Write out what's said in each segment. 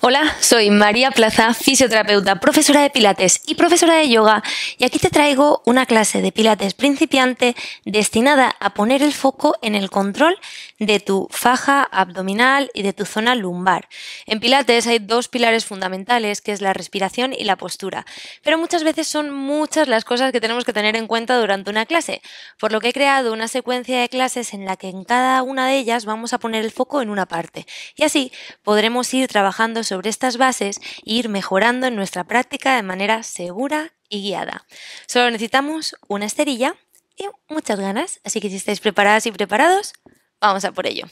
Hola, soy María Plaza, fisioterapeuta, profesora de Pilates y profesora de yoga, y aquí te traigo una clase de Pilates principiante destinada a poner el foco en el control de tu faja abdominal y de tu zona lumbar. En Pilates hay dos pilares fundamentales, que es la respiración y la postura, pero muchas veces son muchas las cosas que tenemos que tener en cuenta durante una clase, por lo que he creado una secuencia de clases en la que en cada una de ellas vamos a poner el foco en una parte, y así podremos ir trabajando sobre estas bases e ir mejorando en nuestra práctica de manera segura y guiada. Solo necesitamos una esterilla y muchas ganas, así que si estáis preparadas y preparados, vamos a por ello.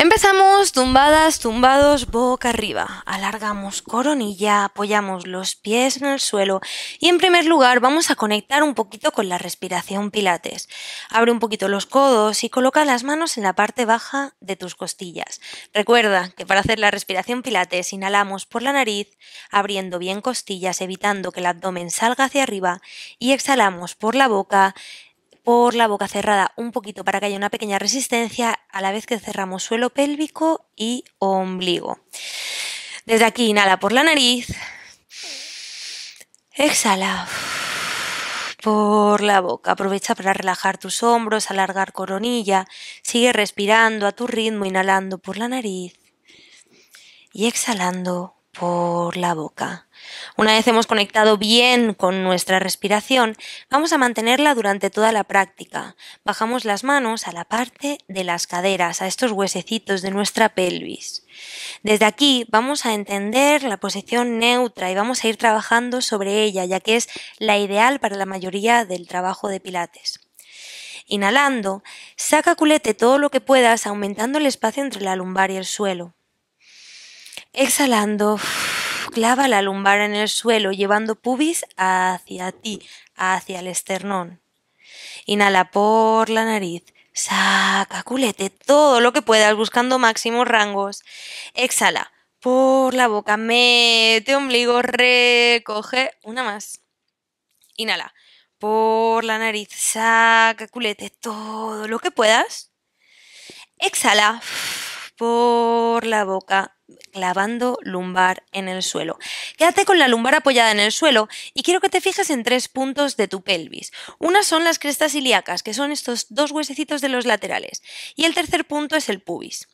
Empezamos tumbadas, tumbados, boca arriba. Alargamos coronilla, apoyamos los pies en el suelo y en primer lugar vamos a conectar un poquito con la respiración pilates. Abre un poquito los codos y coloca las manos en la parte baja de tus costillas. Recuerda que para hacer la respiración pilates inhalamos por la nariz, abriendo bien costillas, evitando que el abdomen salga hacia arriba y exhalamos por la boca, por la boca cerrada un poquito para que haya una pequeña resistencia a la vez que cerramos suelo pélvico y ombligo. Desde aquí inhala por la nariz, exhala por la boca. Aprovecha para relajar tus hombros, alargar coronilla, sigue respirando a tu ritmo, inhalando por la nariz y exhalando por la boca. Una vez hemos conectado bien con nuestra respiración, vamos a mantenerla durante toda la práctica. Bajamos las manos a la parte de las caderas, a estos huesecitos de nuestra pelvis. Desde aquí vamos a entender la posición neutra y vamos a ir trabajando sobre ella, ya que es la ideal para la mayoría del trabajo de Pilates. Inhalando, saca culete todo lo que puedas, aumentando el espacio entre la lumbar y el suelo. Exhalando, clava la lumbar en el suelo, llevando pubis hacia ti, hacia el esternón. Inhala por la nariz. Saca, culete todo lo que puedas buscando máximos rangos. Exhala por la boca, mete ombligo, recoge una más. Inhala por la nariz, saca, culete todo lo que puedas. Exhala por la boca, clavando lumbar en el suelo. Quédate con la lumbar apoyada en el suelo y quiero que te fijes en tres puntos de tu pelvis. Una son las crestas ilíacas, que son estos dos huesecitos de los laterales. Y el tercer punto es el pubis.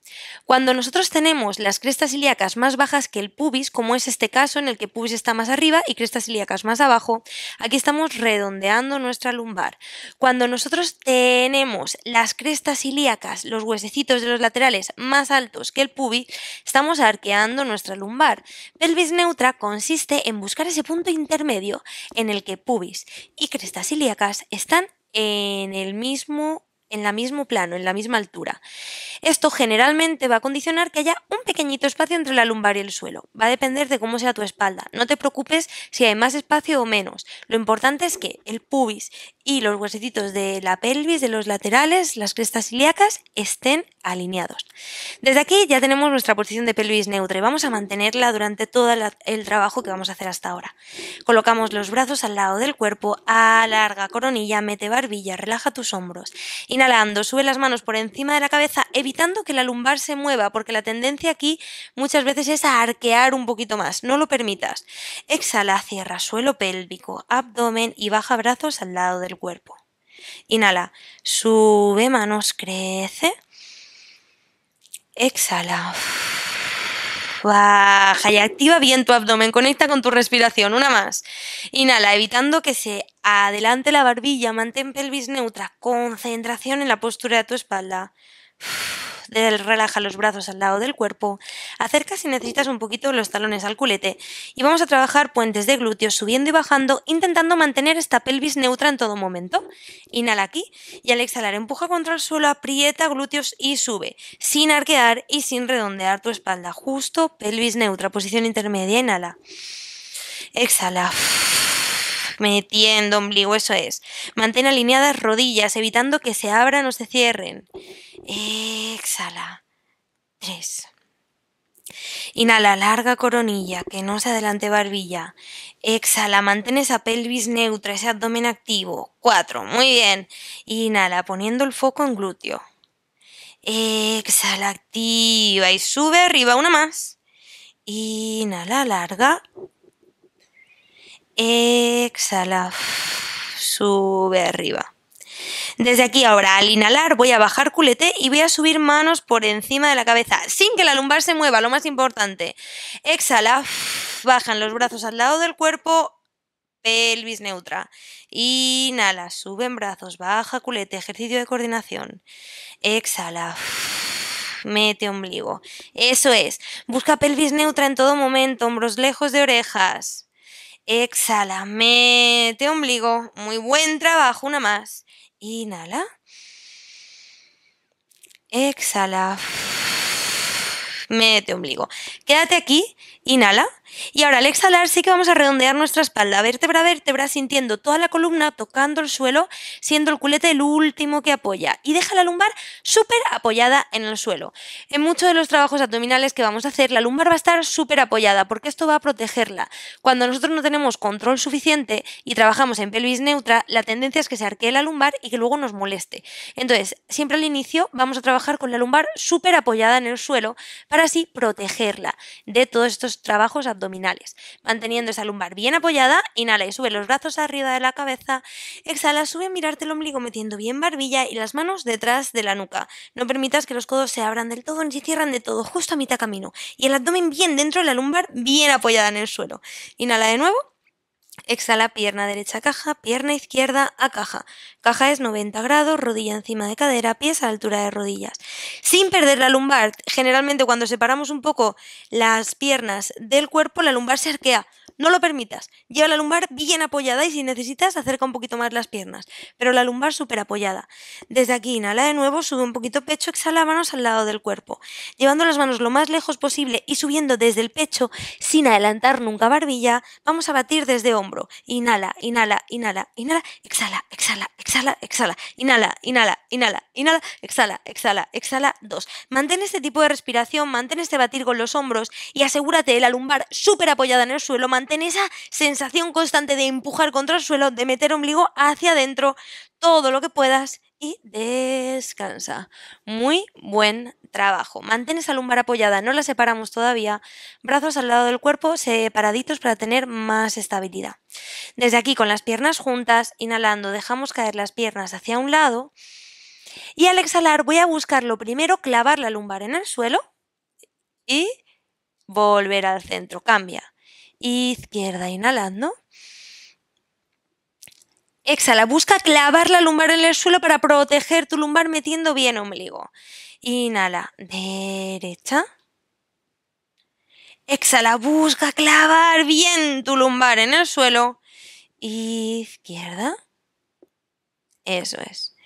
Cuando nosotros tenemos las crestas ilíacas más bajas que el pubis, como es este caso en el que pubis está más arriba y crestas ilíacas más abajo, aquí estamos redondeando nuestra lumbar. Cuando nosotros tenemos las crestas ilíacas, los huesecitos de los laterales más altos que el pubis, estamos arqueando nuestra lumbar. Pelvis neutra consiste en buscar ese punto intermedio en el que pubis y crestas ilíacas están en el mismo en la mismo plano, en la misma altura. Esto generalmente va a condicionar que haya un pequeñito espacio entre la lumbar y el suelo. Va a depender de cómo sea tu espalda. No te preocupes si hay más espacio o menos. Lo importante es que el pubis y los huesecitos de la pelvis, de los laterales, las crestas ilíacas estén alineados. Desde aquí ya tenemos nuestra posición de pelvis neutra y vamos a mantenerla durante todo el trabajo que vamos a hacer hasta ahora. Colocamos los brazos al lado del cuerpo, alarga coronilla, mete barbilla, relaja tus hombros. Inhalando, sube las manos por encima de la cabeza, evitando que la lumbar se mueva, porque la tendencia aquí muchas veces es a arquear un poquito más. No lo permitas. Exhala, cierra suelo pélvico, abdomen y baja brazos al lado del cuerpo. Inhala, sube manos, crece. Exhala. Baja y activa bien tu abdomen, conecta con tu respiración. Una más. Inhala, evitando que se Adelante la barbilla, mantén pelvis neutra, concentración en la postura de tu espalda. Relaja los brazos al lado del cuerpo, acerca si necesitas un poquito los talones al culete y vamos a trabajar puentes de glúteos subiendo y bajando intentando mantener esta pelvis neutra en todo momento. Inhala aquí y al exhalar empuja contra el suelo, aprieta glúteos y sube, sin arquear y sin redondear tu espalda, justo pelvis neutra, posición intermedia, inhala. Exhala metiendo ombligo, eso es. Mantén alineadas rodillas, evitando que se abran o se cierren. Exhala. Tres. Inhala, larga coronilla, que no se adelante barbilla. Exhala, mantén esa pelvis neutra, ese abdomen activo. Cuatro, muy bien. Inhala, poniendo el foco en glúteo. Exhala, activa y sube arriba, una más. Inhala, larga. Exhala. Sube arriba. Desde aquí ahora, al inhalar, voy a bajar culete y voy a subir manos por encima de la cabeza, sin que la lumbar se mueva, lo más importante. Exhala, bajan los brazos al lado del cuerpo, pelvis neutra. Inhala, suben brazos, baja culete, ejercicio de coordinación. Exhala. Mete ombligo. Eso es. Busca pelvis neutra en todo momento, hombros lejos de orejas. Exhala, mete ombligo. Muy buen trabajo, una más. Inhala. Exhala. Mete ombligo. Quédate aquí, inhala y ahora al exhalar sí que vamos a redondear nuestra espalda, vértebra a vértebra, sintiendo toda la columna tocando el suelo, siendo el culete el último que apoya. Y deja la lumbar súper apoyada en el suelo. En muchos de los trabajos abdominales que vamos a hacer, la lumbar va a estar súper apoyada porque esto va a protegerla. Cuando nosotros no tenemos control suficiente y trabajamos en pelvis neutra, la tendencia es que se arquee la lumbar y que luego nos moleste. Entonces, siempre al inicio vamos a trabajar con la lumbar súper apoyada en el suelo para así protegerla de todos estos trabajos abdominales abdominales. Manteniendo esa lumbar bien apoyada, inhala y sube los brazos arriba de la cabeza. Exhala, sube, mirarte el ombligo metiendo bien barbilla y las manos detrás de la nuca. No permitas que los codos se abran del todo ni se cierran de todo, justo a mitad camino. Y el abdomen bien dentro de la lumbar, bien apoyada en el suelo. Inhala de nuevo Exhala pierna derecha a caja, pierna izquierda a caja. Caja es 90 grados, rodilla encima de cadera, pies a altura de rodillas. Sin perder la lumbar, generalmente cuando separamos un poco las piernas del cuerpo, la lumbar se arquea no lo permitas. Lleva la lumbar bien apoyada y si necesitas acerca un poquito más las piernas, pero la lumbar súper apoyada. Desde aquí inhala de nuevo, sube un poquito pecho, exhala manos al lado del cuerpo, llevando las manos lo más lejos posible y subiendo desde el pecho sin adelantar nunca barbilla, vamos a batir desde hombro. Inhala, inhala, inhala, inhala, exhala, exhala, exhala, exhala, inhala, inhala, inhala, inhala, exhala, exhala, exhala, dos. Mantén este tipo de respiración, mantén este batir con los hombros y asegúrate de la lumbar súper apoyada en el suelo, mantén esa sensación constante de empujar contra el suelo, de meter ombligo hacia adentro, todo lo que puedas y descansa. Muy buen trabajo. Mantén esa lumbar apoyada, no la separamos todavía. Brazos al lado del cuerpo separaditos para tener más estabilidad. Desde aquí con las piernas juntas, inhalando, dejamos caer las piernas hacia un lado. Y al exhalar voy a buscar lo primero, clavar la lumbar en el suelo y volver al centro. Cambia izquierda, inhalando. Exhala, busca clavar la lumbar en el suelo para proteger tu lumbar metiendo bien ombligo. Inhala, derecha. Exhala, busca clavar bien tu lumbar en el suelo. Izquierda. Eso es.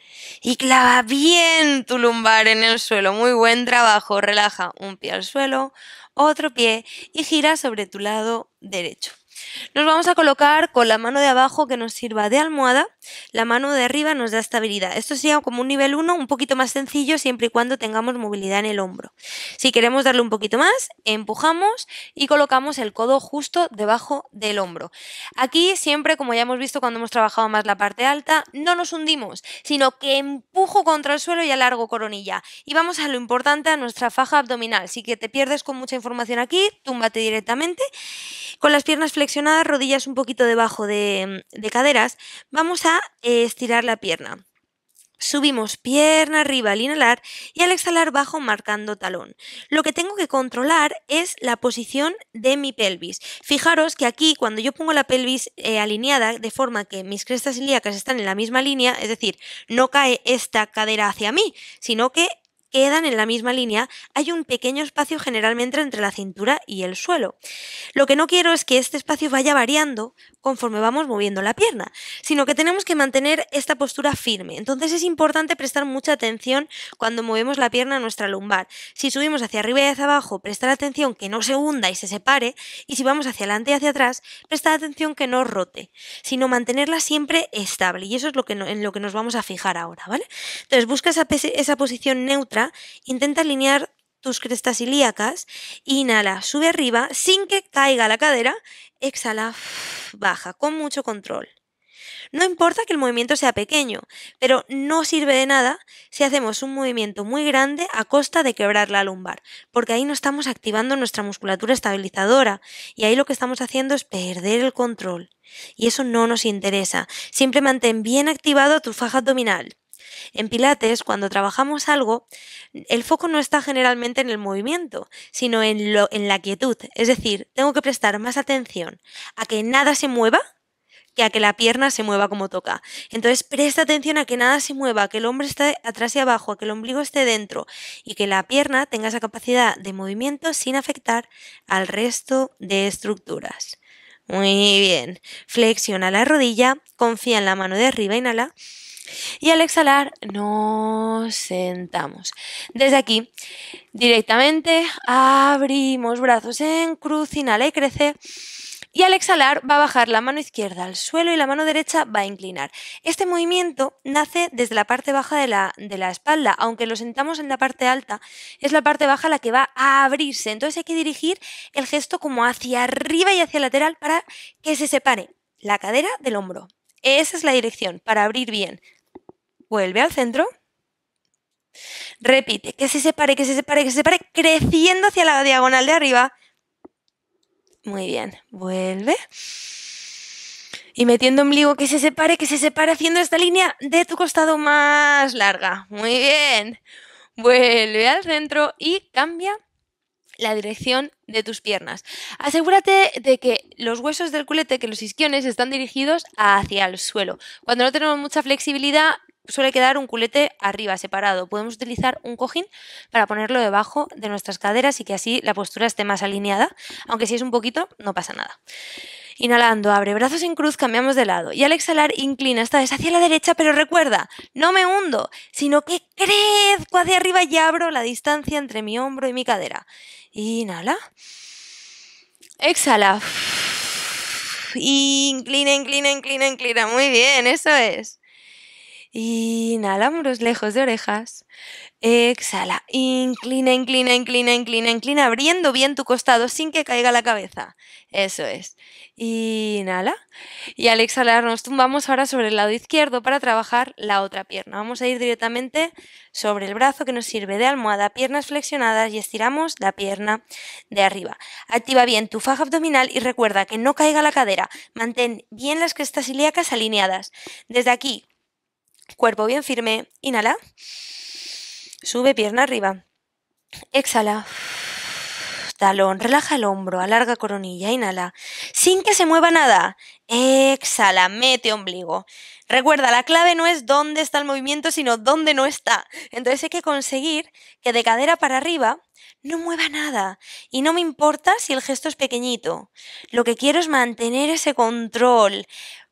Y clava bien tu lumbar en el suelo. Muy buen trabajo. Relaja un pie al suelo, otro pie y gira sobre tu lado derecho. Nos vamos a colocar con la mano de abajo que nos sirva de almohada, la mano de arriba nos da estabilidad. Esto sería como un nivel 1, un poquito más sencillo siempre y cuando tengamos movilidad en el hombro. Si queremos darle un poquito más, empujamos y colocamos el codo justo debajo del hombro. Aquí siempre, como ya hemos visto cuando hemos trabajado más la parte alta, no nos hundimos, sino que empujo contra el suelo y alargo coronilla. Y vamos a lo importante, a nuestra faja abdominal. Si que te pierdes con mucha información aquí, túmbate directamente con las piernas flexionadas, rodillas un poquito debajo de, mm, caderas, vamos a eh, estirar la pierna. Subimos pierna arriba al inhalar y al exhalar bajo marcando talón. Lo que tengo que controlar es la posición de mi pelvis. Fijaros que aquí cuando yo pongo la pelvis eh, alineada de forma que mis crestas ilíacas están en la misma línea, es decir, no cae esta cadera hacia mí, sino que quedan en la misma línea, hay un pequeño espacio generalmente entre la cintura y el suelo. Lo que no quiero es que este espacio vaya variando conforme vamos moviendo la pierna, sino que tenemos que mantener esta postura firme. Entonces es importante prestar mucha atención cuando movemos la pierna a nuestra lumbar. Si subimos hacia arriba y hacia abajo, prestar atención que no se hunda y se separe, y si vamos hacia adelante y hacia atrás, prestar atención que no rote, sino mantenerla siempre estable. Y eso es lo que, en lo que nos vamos a fijar ahora, ¿vale? Entonces busca esa, esa posición neutra intenta alinear tus crestas ilíacas, inhala, sube arriba sin que caiga la cadera, exhala, baja, con mucho control. No importa que el movimiento sea pequeño, pero no sirve de nada si hacemos un movimiento muy grande a costa de quebrar la lumbar, porque ahí no estamos activando nuestra musculatura estabilizadora y ahí lo que estamos haciendo es perder el control. Y eso no nos interesa. Siempre mantén bien activado tu faja abdominal. En Pilates, cuando trabajamos algo, el foco no está generalmente en el movimiento, sino en, la quietud. Es decir, tengo que prestar más atención a que nada se mueva que a que la pierna se mueva como toca. Entonces, presta atención a que nada se mueva, a que el hombre esté atrás y abajo, a que el ombligo esté dentro y que la pierna tenga esa capacidad de movimiento sin afectar al resto de estructuras. Muy bien. Flexiona la rodilla, confía en la mano de arriba, inhala. Y al exhalar nos sentamos. Desde aquí, directamente abrimos brazos en cruz, inhala y crece. Y al exhalar va a bajar la mano izquierda al suelo y la mano derecha va a inclinar. Este movimiento nace desde la parte baja de la, de la, espalda, aunque lo sentamos en la parte alta, es la parte baja la que va a abrirse. Entonces hay que dirigir el gesto como hacia arriba y hacia lateral para que se separe la cadera del hombro. Esa es la dirección, para abrir bien vuelve al centro. Repite, que se separe, que se separe, que se separe, creciendo hacia la diagonal de arriba. Muy bien, vuelve. Y metiendo ombligo, que se separe, que se separe, haciendo esta línea de tu costado más larga. Muy bien. Vuelve al centro y cambia la dirección de tus piernas. Asegúrate de que los huesos del culete, que los isquiones, están dirigidos hacia el suelo. Cuando no tenemos mucha flexibilidad, suele quedar un culete arriba, separado. Podemos utilizar un cojín para ponerlo debajo de nuestras caderas y que así la postura esté más alineada, aunque si es un poquito no pasa nada. Inhalando, abre brazos en cruz, cambiamos de lado. Y al exhalar, inclina esta vez hacia la derecha, pero recuerda, no me hundo, sino que crezco hacia arriba y abro la distancia entre mi hombro y mi cadera. Inhala. Exhala. Inclina, inclina, inclina, inclina. Muy bien, eso es. Inhala hombros lejos de orejas. Exhala. Inclina, inclina, inclina, inclina, inclina, abriendo bien tu costado sin que caiga la cabeza. Eso es. Inhala. Y al exhalar nos tumbamos ahora sobre el lado izquierdo para trabajar la otra pierna. Vamos a ir directamente sobre el brazo que nos sirve de almohada, piernas flexionadas y estiramos la pierna de arriba. Activa bien tu faja abdominal y recuerda que no caiga la cadera. Mantén bien las crestas ilíacas alineadas. Desde aquí Cuerpo bien firme. Inhala. Sube pierna arriba. Exhala. Talón. Relaja el hombro. Alarga coronilla. Inhala. Sin que se mueva nada. Exhala. Mete ombligo. Recuerda, la clave no es dónde está el movimiento, sino dónde no está. Entonces hay que conseguir que de cadera para arriba no mueva nada. Y no me importa si el gesto es pequeñito. Lo que quiero es mantener ese control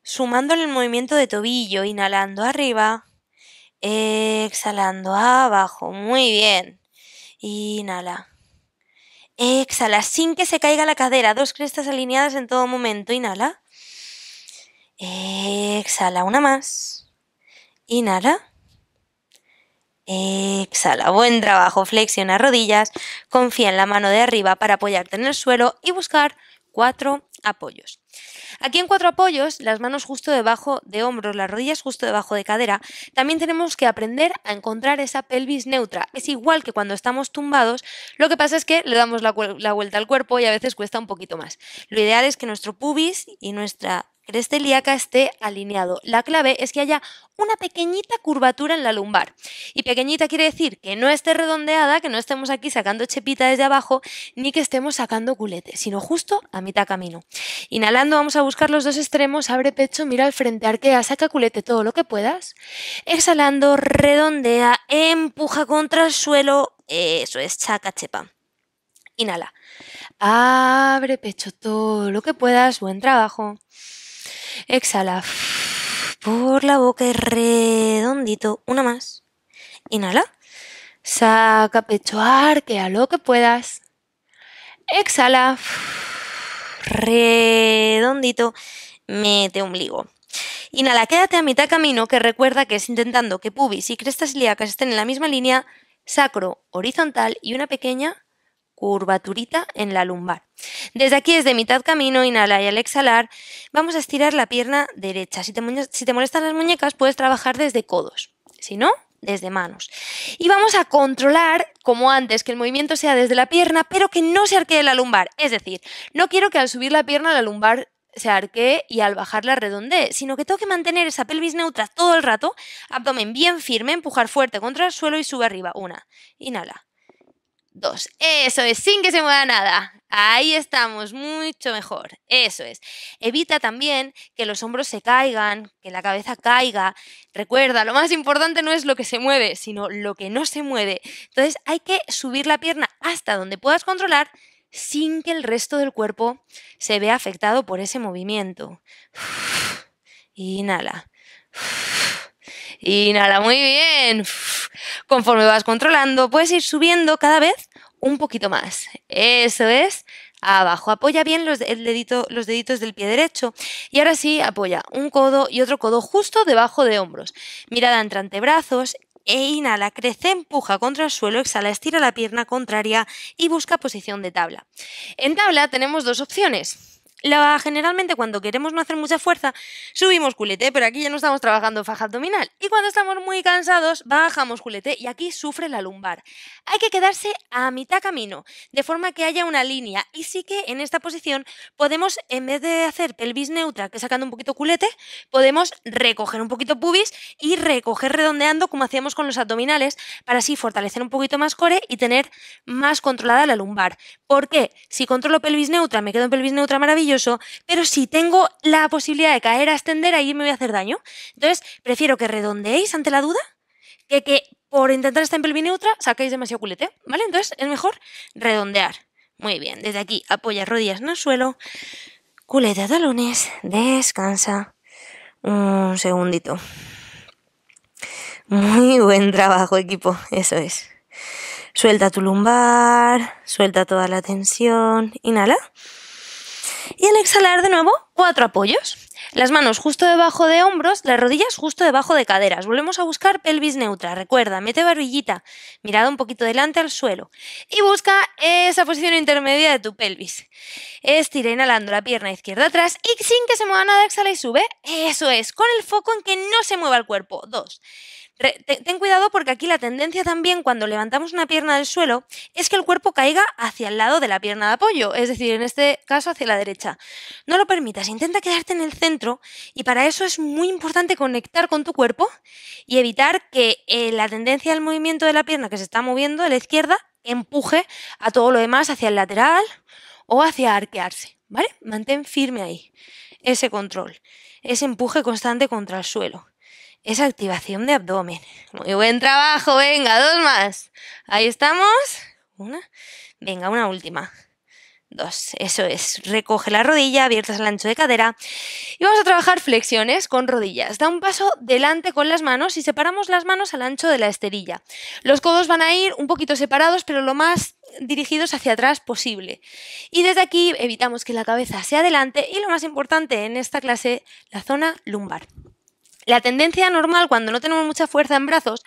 sumando el movimiento de tobillo, inhalando arriba, exhalando abajo, muy bien. Inhala. Exhala, sin que se caiga la cadera, dos crestas alineadas en todo momento, inhala. Exhala, una más. Inhala. Exhala, buen trabajo, flexiona rodillas, confía en la mano de arriba para apoyarte en el suelo y buscar cuatro apoyos. Aquí en cuatro apoyos, las manos justo debajo de hombros, las rodillas justo debajo de cadera, también tenemos que aprender a encontrar esa pelvis neutra. Es igual que cuando estamos tumbados, lo que pasa es que le damos la, vuelta al cuerpo y a veces cuesta un poquito más. Lo ideal es que nuestro pubis y nuestra este esté alineado. La clave es que haya una pequeñita curvatura en la lumbar. Y pequeñita quiere decir que no esté redondeada, que no estemos aquí sacando chepita desde abajo, ni que estemos sacando culete, sino justo a mitad camino. Inhalando vamos a buscar los dos extremos, abre pecho, mira al frente, arquea, saca culete todo lo que puedas. Exhalando, redondea, empuja contra el suelo. Eso es chaca chepa. Inhala. Abre pecho todo lo que puedas. Buen trabajo. Exhala por la boca y redondito. Una más. Inhala. Saca pecho, arquea lo que puedas. Exhala. Redondito. Mete ombligo. Inhala, quédate a mitad camino, que recuerda que es intentando que pubis y crestas ilíacas estén en la misma línea, sacro horizontal y una pequeña curvaturita en la lumbar. Desde aquí, desde mitad camino, inhala y al exhalar, vamos a estirar la pierna derecha. Si te, molestan las muñecas, puedes trabajar desde codos. Si no, desde manos. Y vamos a controlar, como antes, que el movimiento sea desde la pierna, pero que no se arquee la lumbar. Es decir, no quiero que al subir la pierna la lumbar se arquee y al bajarla redondee, sino que tengo que mantener esa pelvis neutra todo el rato, abdomen bien firme, empujar fuerte contra el suelo y sube arriba. Una, inhala, dos. Eso es, sin que se mueva nada. Ahí estamos, mucho mejor. Eso es. Evita también que los hombros se caigan, que la cabeza caiga. Recuerda, lo más importante no es lo que se mueve, sino lo que no se mueve. Entonces hay que subir la pierna hasta donde puedas controlar sin que el resto del cuerpo se vea afectado por ese movimiento. Inhala. Inhala muy bien. Conforme vas controlando, puedes ir subiendo cada vez un poquito más. Eso es. Abajo. Apoya bien los, los deditos del pie derecho. Y ahora sí, apoya un codo y otro codo justo debajo de hombros. Mirada entre antebrazos e inhala, crece, empuja contra el suelo, exhala, estira la pierna contraria y busca posición de tabla. En tabla tenemos dos opciones generalmente cuando queremos no hacer mucha fuerza, subimos culete, pero aquí ya no estamos trabajando faja abdominal. Y cuando estamos muy cansados, bajamos culete y aquí sufre la lumbar. Hay que quedarse a mitad camino, de forma que haya una línea. Y sí que en esta posición podemos, en vez de hacer pelvis neutra, que sacando un poquito culete, podemos recoger un poquito pubis y recoger redondeando como hacíamos con los abdominales, para así fortalecer un poquito más core y tener más controlada la lumbar. porque Si controlo pelvis neutra, me quedo en pelvis neutra maravilloso pero si tengo la posibilidad de caer a extender, ahí me voy a hacer daño. Entonces, prefiero que redondeéis ante la duda que que por intentar estar en pelvis neutra sacáis demasiado culete ¿vale? Entonces, es mejor redondear. Muy bien, desde aquí apoya rodillas en el suelo, culete a talones, descansa. Un segundito. Muy buen trabajo, equipo, eso es. Suelta tu lumbar, suelta toda la tensión. Inhala. Y al exhalar de nuevo, cuatro apoyos. Las manos justo debajo de hombros, las rodillas justo debajo de caderas. Volvemos a buscar pelvis neutra. Recuerda, mete barbillita, mirada un poquito delante al suelo. Y busca esa posición intermedia de tu pelvis. Estira inhalando la pierna izquierda atrás y sin que se mueva nada, exhala y sube. Eso es, con el foco en que no se mueva el cuerpo. Dos. Ten cuidado porque aquí la tendencia también cuando levantamos una pierna del suelo es que el cuerpo caiga hacia el lado de la pierna de apoyo, es decir, en este caso hacia la derecha. No lo permitas, intenta quedarte en el centro y para eso es muy importante conectar con tu cuerpo y evitar que eh, la tendencia del movimiento de la pierna que se está moviendo de la izquierda empuje a todo lo demás hacia el lateral o hacia arquearse, ¿vale? Mantén firme ahí ese control, ese empuje constante contra el suelo es activación de abdomen. Muy buen trabajo, venga, dos más. Ahí estamos. Una. Venga, una última. Dos, eso es. Recoge la rodilla, abiertas al ancho de cadera. Y vamos a trabajar flexiones con rodillas. Da un paso delante con las manos y separamos las manos al ancho de la esterilla. Los codos van a ir un poquito separados, pero lo más dirigidos hacia atrás posible. Y desde aquí evitamos que la cabeza sea adelante y lo más importante en esta clase, la zona lumbar la tendencia normal cuando no tenemos mucha fuerza en brazos,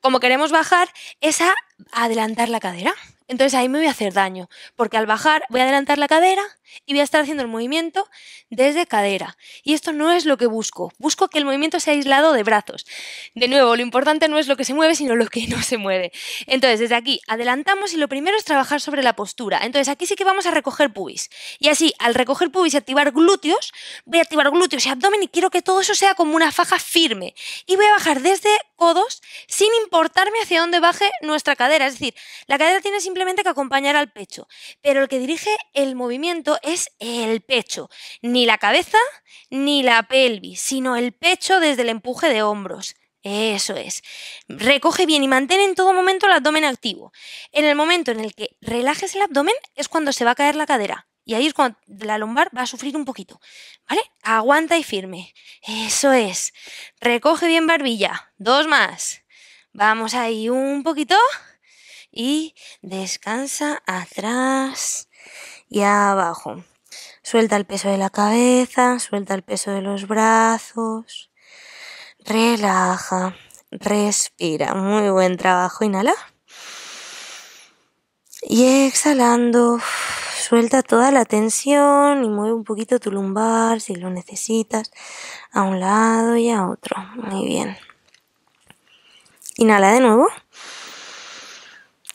como queremos bajar, es a adelantar la cadera. Entonces ahí me voy a hacer daño, porque al bajar voy a adelantar la cadera y voy a estar haciendo el movimiento desde cadera. Y esto no es lo que busco. Busco que el movimiento sea aislado de brazos. De nuevo, lo importante no es lo que se mueve, sino lo que no se mueve. Entonces, desde aquí adelantamos y lo primero es trabajar sobre la postura. Entonces, aquí sí que vamos a recoger pubis. Y así, al recoger pubis y activar glúteos, voy a activar glúteos y abdomen y quiero que todo eso sea como una faja firme. Y voy a bajar desde codos sin importarme hacia dónde baje nuestra cadera. Es decir, la cadera tiene simplemente que acompañar al pecho. Pero el que dirige el movimiento es el pecho, ni la cabeza ni la pelvis, sino el pecho desde el empuje de hombros. Eso es. Recoge bien y mantén en todo momento el abdomen activo. En el momento en el que relajes el abdomen es cuando se va a caer la cadera. Y ahí es cuando la lumbar va a sufrir un poquito. ¿Vale? Aguanta y firme. Eso es. Recoge bien barbilla. Dos más. Vamos ahí un poquito. Y descansa atrás y abajo. Suelta el peso de la cabeza, suelta el peso de los brazos. Relaja, respira. Muy buen trabajo. Inhala. Y exhalando, suelta toda la tensión y mueve un poquito tu lumbar si lo necesitas a un lado y a otro. Muy bien. Inhala de nuevo.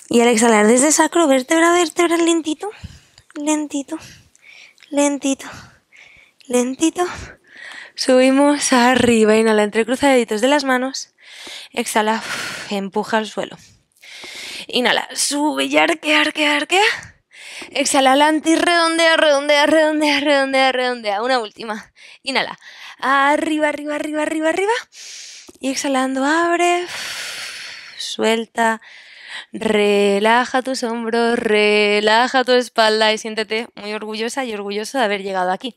Y al exhalar desde sacro, vértebra, vértebra lentito lentito, lentito, lentito. Subimos arriba, inhala, entrecruza deditos de las manos, exhala, empuja al suelo. Inhala, sube y arquea, arquea, arquea. Exhala adelante y redondea, redondea, redondea, redondea, redondea. Una última. Inhala. Arriba, arriba, arriba, arriba, arriba. Y exhalando, abre, suelta, Relaja tus hombros, relaja tu espalda y siéntete muy orgullosa y orgulloso de haber llegado aquí.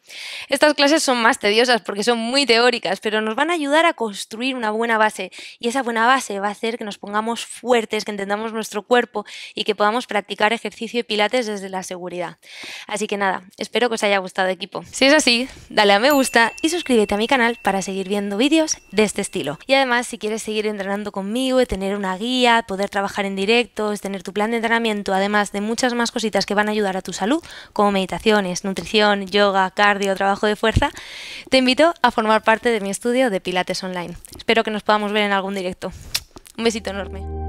Estas clases son más tediosas porque son muy teóricas, pero nos van a ayudar a construir una buena base y esa buena base va a hacer que nos pongamos fuertes, que entendamos nuestro cuerpo y que podamos practicar ejercicio y pilates desde la seguridad. Así que nada, espero que os haya gustado equipo. Si es así, dale a me gusta y suscríbete a mi canal para seguir viendo vídeos de este estilo. Y además, si quieres seguir entrenando conmigo y tener una guía, poder trabajar en directo, directos, tener tu plan de entrenamiento, además de muchas más cositas que van a ayudar a tu salud, como meditaciones, nutrición, yoga, cardio, trabajo de fuerza, te invito a formar parte de mi estudio de Pilates Online. Espero que nos podamos ver en algún directo. Un besito enorme.